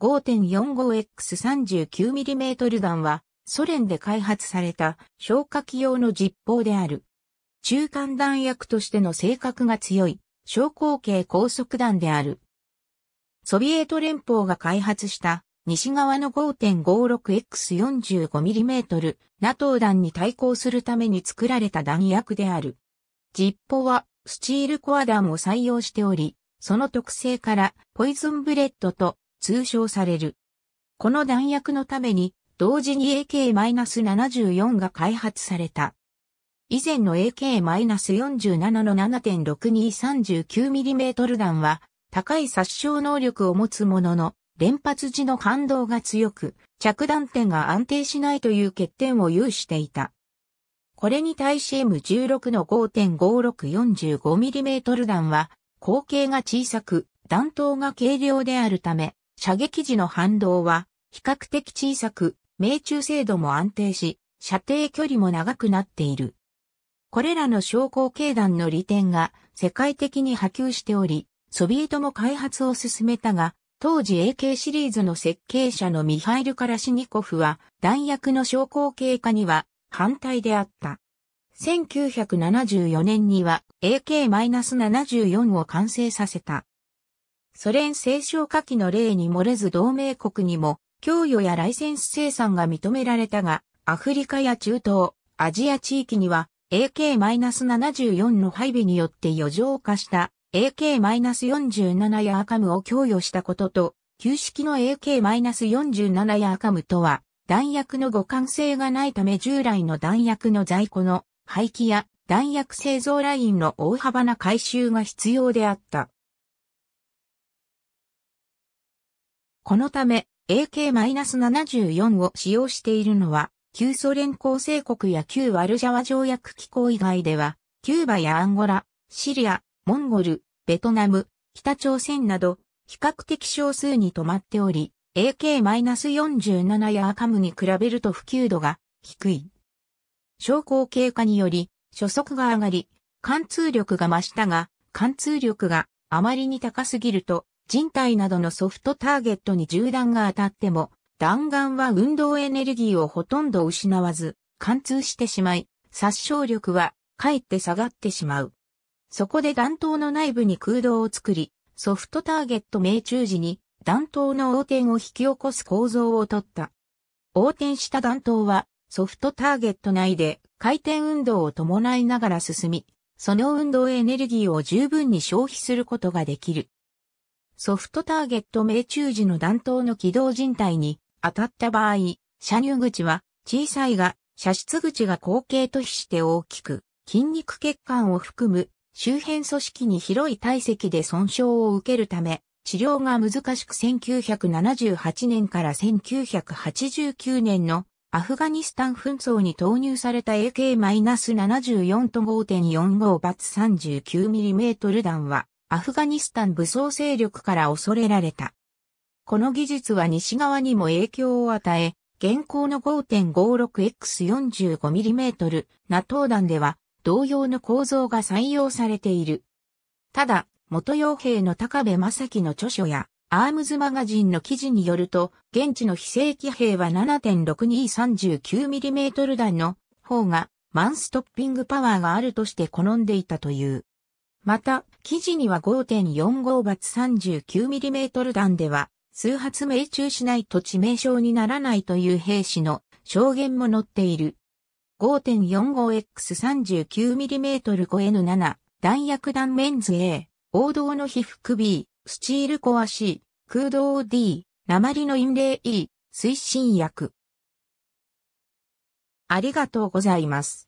5.45X39mm 弾はソ連で開発された消火器用の実砲である。中間弾薬としての性格が強い小口径高速弾である。ソビエト連邦が開発した西側の 5.56X45mm NATO 弾に対抗するために作られた弾薬である。実砲はスチールコア弾を採用しており、その特性からポイズンブレッドと通称される。この弾薬のために、同時に AK-74 が開発された。以前の AK-47 の 7.6239mm 弾は、高い殺傷能力を持つものの、連発時の感動が強く、着弾点が安定しないという欠点を有していた。これに対し M16 の 5.5645mm 弾は、口径が小さく、弾頭が軽量であるため、射撃時の反動は比較的小さく、命中精度も安定し、射程距離も長くなっている。これらの昇降経弾の利点が世界的に波及しており、ソビエトも開発を進めたが、当時 AK シリーズの設計者のミハイル・カラシニコフは弾薬の昇降経過には反対であった。1974年には AK-74 を完成させた。ソ連製消化器の例に漏れず同盟国にも供与やライセンス生産が認められたが、アフリカや中東、アジア地域には AK-74 の配備によって余剰化した AK-47 やアカムを供与したことと、旧式の AK-47 やアカムとは、弾薬の互換性がないため従来の弾薬の在庫の廃棄や弾薬製造ラインの大幅な回収が必要であった。このため AK-74 を使用しているのは、旧ソ連構成国や旧ワルジャワ条約機構以外では、キューバやアンゴラ、シリア、モンゴル、ベトナム、北朝鮮など、比較的少数に止まっており、AK-47 やアカムに比べると普及度が低い。昇降経過により、初速が上がり、貫通力が増したが、貫通力があまりに高すぎると、人体などのソフトターゲットに銃弾が当たっても、弾丸は運動エネルギーをほとんど失わず、貫通してしまい、殺傷力はかえって下がってしまう。そこで弾頭の内部に空洞を作り、ソフトターゲット命中時に弾頭の横転を引き起こす構造をとった。横転した弾頭はソフトターゲット内で回転運動を伴いながら進み、その運動エネルギーを十分に消費することができる。ソフトターゲット命中時の弾頭の軌道人体に当たった場合、射入口は小さいが、射出口が後傾と比して大きく、筋肉血管を含む周辺組織に広い体積で損傷を受けるため、治療が難しく1978年から1989年のアフガニスタン紛争に投入された AK-74 と 5.45×39mm 弾はアフガニスタン武装勢力から恐れられた。この技術は西側にも影響を与え、現行の 5.56X45mm ナト弾では同様の構造が採用されている。ただ、元傭兵の高部正樹の著書や、アームズマガジンの記事によると、現地の非正規兵は 7.6239mm 弾の方がマンストッピングパワーがあるとして好んでいたという。また、記事には5.45バツ 39mm 弾では、数発命中しないと致命傷にならないという兵士の証言も載っている。5.45X39mm5N7 弾薬弾メンズ A、王道の被覆 B、スチールコア C、空洞 D、鉛の陰霊 E、推進薬。ありがとうございます。